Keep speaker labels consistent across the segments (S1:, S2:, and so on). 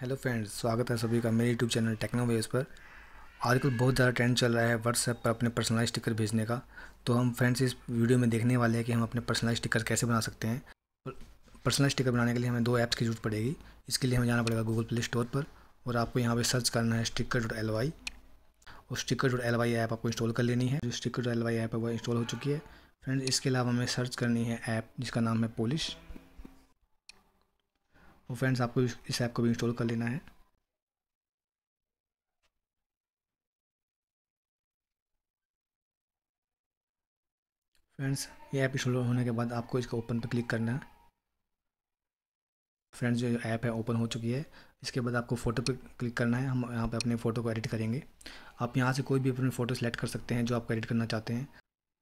S1: hello friends स्वागत है सभी का मेरे यूट्यूब चैनल टेक्नो पर आजकल बहुत ज़्यादा ट्रेंड चल रहा है व्हाट्सएप पर अपने पर्सनलाइज स्टिकर भेजने का तो हम फ्रेंड्स इस वीडियो में देखने वाले हैं कि हम अपने पर्सनलाइज स्टिकर कैसे बना सकते हैं पर्सनल स्टिकर बनाने के लिए हमें दो ऐप्स की जरूरत पड़ेगी इसके लिए हमें जाना पड़ेगा गूगल प्ले स्टोर पर और आपको यहाँ पर सर्च करना है स्टिकर डॉट एल वाई और sticker dot L Y app आपको इंस्टॉल कर लेनी है जो sticker dot L Y app है वो इंस्टॉल हो चुकी है फ्रेंड्स इसके अलावा हमें सर्च करनी है ऐप जिसका नाम है पोलिश और तो फ्रेंड्स आपको इस ऐप को भी इंस्टॉल कर लेना है फ्रेंड्स ये ऐप इंस्टॉल होने के बाद आपको इसको ओपन पर क्लिक करना है फ्रेंड्स जो ऐप है ओपन हो चुकी है इसके बाद आपको फ़ोटो पर क्लिक करना है हम यहाँ पे अपने फ़ोटो को एडिट करेंगे आप यहाँ से कोई भी अपनी फ़ोटो सेलेक्ट कर सकते हैं जो आप एडिट करना चाहते हैं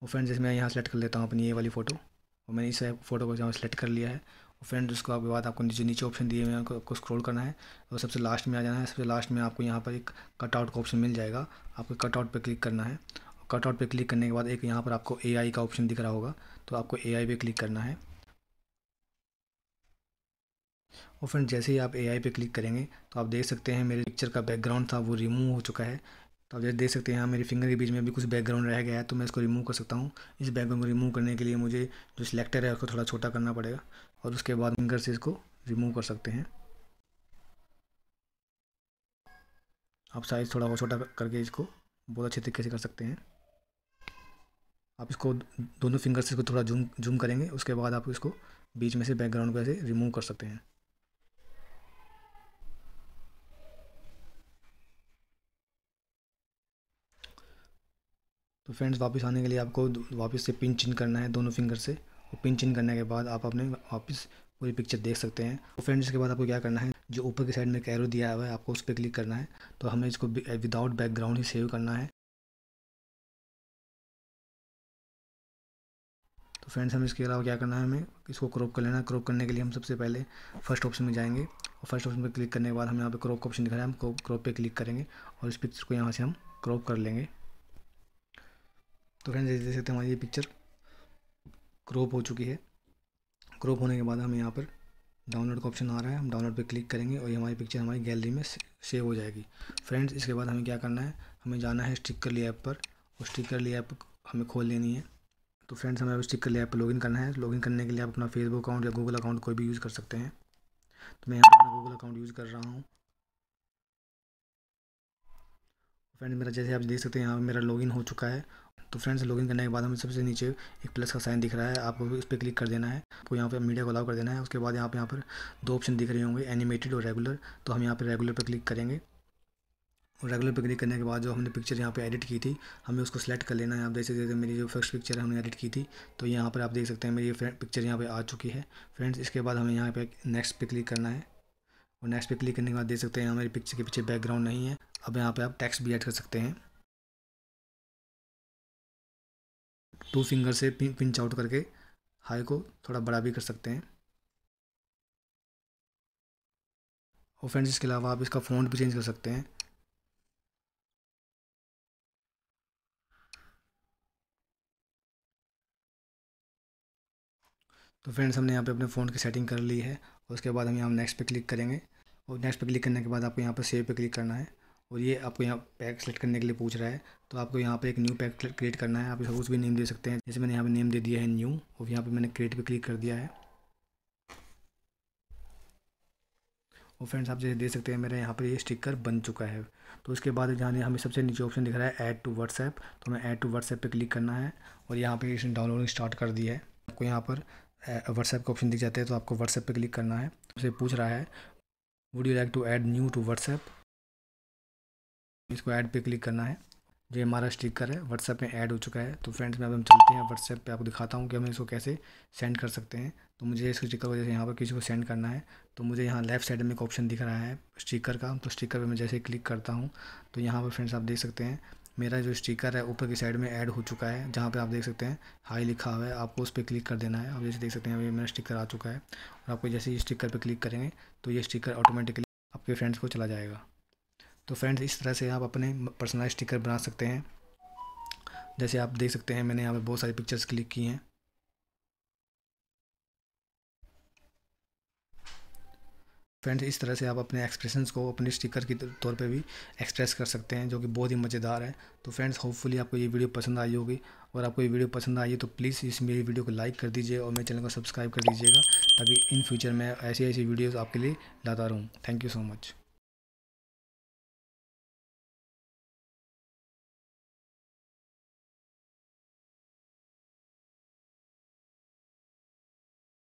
S1: और फ्रेंड्स जैसे मैं यहाँ सेलेक्ट कर लेता हूँ अपनी ये वाली फ़ोटो और मैंने इस फ़ोटो को जहाँ सेलेक्ट कर लिया है फ्रेंड उसको आपके बाद आपको नीचे नीचे ऑप्शन दिए हुए हैं आपको स्क्रॉल करना है और सबसे लास्ट में आ जाना है सबसे लास्ट में आपको यहाँ पर एक कटआउट का ऑप्शन मिल जाएगा आपको कटआउट पर क्लिक करना है कटआउट पर क्लिक करने के बाद एक यहाँ पर आपको ए का ऑप्शन दिख रहा होगा तो आपको ए पे क्लिक करना है और फ्रेंड जैसे ही आप ए आई क्लिक करेंगे तो आप देख सकते हैं मेरे पिक्चर का बैकग्राउंड था वो रिमूव हो चुका है तो आप जैसे देख सकते हैं यहाँ मेरी फिंगर के बीच में भी कुछ बैकग्राउंड रह गया है तो मैं इसको रिमूव कर सकता हूँ इस बैकग्राउंड को रिमूव करने के लिए मुझे जो सिलेक्टर है उसको थोड़ा छोटा करना पड़ेगा और उसके बाद फिंगर से इसको रिमूव कर सकते हैं आप साइज़ थोड़ा और छोटा करके इसको बहुत अच्छे तरीके से कर सकते हैं आप इसको दोनों फिंगर से इसको थोड़ा जूम जूम करेंगे उसके बाद आप इसको बीच में से बैकग्राउंड को ऐसे रिमूव कर सकते हैं तो फ्रेंड्स वापस आने के लिए आपको वापस से पिन चिन करना है दोनों फिंगर से और पिन चिन करने के बाद आप अपने वापस पूरी पिक्चर देख सकते हैं तो फ्रेंड्स इसके बाद आपको क्या करना है जो ऊपर के साइड में कैरो दिया हुआ है आपको उस पर क्लिक करना है तो हमें इसको विदाउट बैकग्राउंड ही सेव करना है तो फ्रेंड्स हम इसके अलावा क्या करना है हमें इसको क्रॉप कर लेना है क्रॉप करने के लिए हम सबसे पहले फर्स्ट ऑप्शन में जाएंगे और फर्स्ट ऑप्शन पर क्लिक करने के बाद हमें यहाँ पे क्रॉप का ऑप्शन दिखा रहा है हम क्रॉप पे क्लिक करेंगे और इस पिक्चर को यहाँ से हम क्रॉप कर लेंगे तो फ्रेंड्स देख सकते हैं हमारी ये पिक्चर क्रॉप हो चुकी है क्रॉप होने के बाद हम यहाँ पर डाउनलोड का ऑप्शन आ रहा है हम डाउनलोड पे क्लिक करेंगे और ये हमारी पिक्चर हमारी गैलरी में सेव हो जाएगी फ्रेंड्स इसके बाद हमें क्या करना है हमें जाना है स्टिकर ली ऐप पर और स्टिकर ली ऐप हमें खोल लेनी है तो फ्रेंड्स हमें अब स्टिकर ली ऐप पर लॉगिन करना है लॉगिन करने के लिए आप अपना फेसबुक अकाउंट या गूगल अकाउंट कोई भी यूज़ कर सकते हैं तो मैं यहाँ अपना गूगल अकाउंट यूज़ कर रहा हूँ फ्रेंड मेरा जैसे आप देख सकते हैं यहाँ मेरा लॉगिन हो चुका है तो फ्रेंड्स लॉगिन करने के बाद हमें सबसे नीचे एक प्लस का साइन दिख रहा है आपको इस पर क्लिक कर देना है आपको तो यहाँ पर मीडिया को अलाउ कर देना है उसके बाद यहाँ पर यहाँ पर दो ऑप्शन दिख रहे होंगे एनिमेटेड और रेगुलर तो हम यहाँ पर रेगुलर पर क्लिक करेंगे और रेगुलर पर क्लिक करने के बाद जो हमने पिक्चर यहाँ पर एडिट की थी हमें उसको सेलेक्ट कर लेना है आप देख सकते मेरी जो फर्स्ट पिक्चर हमने एडिट की थी तो यहाँ पर आप देख सकते हैं मेरी पिक्चर यहाँ पर आ चुकी है फ्रेंड्स इसके बाद हमें यहाँ पर नेक्स्ट पर क्लिक करना है और नेक्स्ट पर क्लिक करने के बाद देख सकते हैं हमारी पिक्चर के पीछे बैकग्राउंड नहीं है अब यहाँ पर आप टैक्स भी ऐड कर सकते हैं टू फिंगर से पिंच आउट करके हाई को थोड़ा बड़ा भी कर सकते हैं और फ्रेंड्स इसके अलावा आप इसका फ़ॉन्ट भी चेंज कर सकते हैं तो फ्रेंड्स हमने यहाँ पे अपने फ़ोन की सेटिंग कर ली है उसके बाद हम यहाँ नेक्स्ट पे क्लिक करेंगे और नेक्स्ट पे क्लिक करने के बाद आपको यहाँ पर सेव पे क्लिक करना है और ये आपको यहाँ पैक सेलेक्ट करने के लिए पूछ रहा है तो आपको यहाँ पर एक न्यू पैक क्रिएट करना है आप इसको कुछ भी नेम दे सकते हैं जैसे मैंने यहाँ पर नेम दे दिया है न्यू और यहाँ पर मैंने क्रिएट पर क्लिक कर दिया है और फ्रेंड्स आप जैसे देख सकते हैं मेरा यहाँ पर ये स्टिकर बन चुका है तो उसके बाद जहाँ हमें सबसे नीचे ऑप्शन दिख रहा है ऐड टू व्हाट्सएप तो हमें ऐड टू व्हाट्सएप पर क्लिक करना है और यहाँ पर इसने डाउनलोडिंग स्टार्ट कर दी है आपको यहाँ पर व्हाट्सएप का ऑप्शन दिख जाता है तो आपको व्हाट्सएप पर क्लिक करना है उसे पूछ रहा है would you like to add new to WhatsApp इसको ऐड पे क्लिक करना है जो हमारा स्टिकर है व्हाट्सएप में ऐड हो चुका है तो फ्रेंड्स मैं अब हम चलते हैं व्हाट्सएप पे आपको दिखाता हूँ कि हम इसको कैसे सेंड कर सकते हैं तो मुझे इस स्टिकर को जैसे यहाँ पर किसी को सेंड करना है तो मुझे यहाँ लेफ्ट साइड में एक ऑप्शन दिख रहा है स्टिकर का तो स्टिकर पर मैं जैसे क्लिक करता हूँ तो यहाँ पर फ्रेंड्स आप देख सकते हैं मेरा जो स्टिकर है ऊपर की साइड में ऐड हो चुका है जहाँ पे आप देख सकते हैं हाई लिखा हुआ है आपको उस पर क्लिक कर देना है आप जैसे देख सकते हैं अभी मेरा स्टिकर आ चुका है और आपको जैसे ही स्टिकर पर क्लिक करेंगे तो ये स्टिकर ऑटोमेटिकली आपके फ्रेंड्स को चला जाएगा तो फ्रेंड्स इस तरह से आप अपने पर्सनल स्टिकर बना सकते हैं जैसे आप देख सकते हैं मैंने यहाँ पे बहुत सारी पिक्चर्स क्लिक की हैं फ्रेंड्स इस तरह से आप अपने एक्सप्रेशंस को अपने स्टिकर के तौर पे भी एक्सप्रेस कर सकते हैं जो कि बहुत ही मज़ेदार है तो फ्रेंड्स होपफुली आपको ये वीडियो पसंद आई होगी और आपको ये वीडियो पसंद आई है तो प्लीज़ इस मेरी वीडियो को लाइक कर दीजिए और मेरे चैनल को सब्सक्राइब कर दीजिएगा ताकि इन फ्यूचर मैं ऐसी ऐसी वीडियोज़ आपके लिए लाता रहूँ थैंक यू सो मच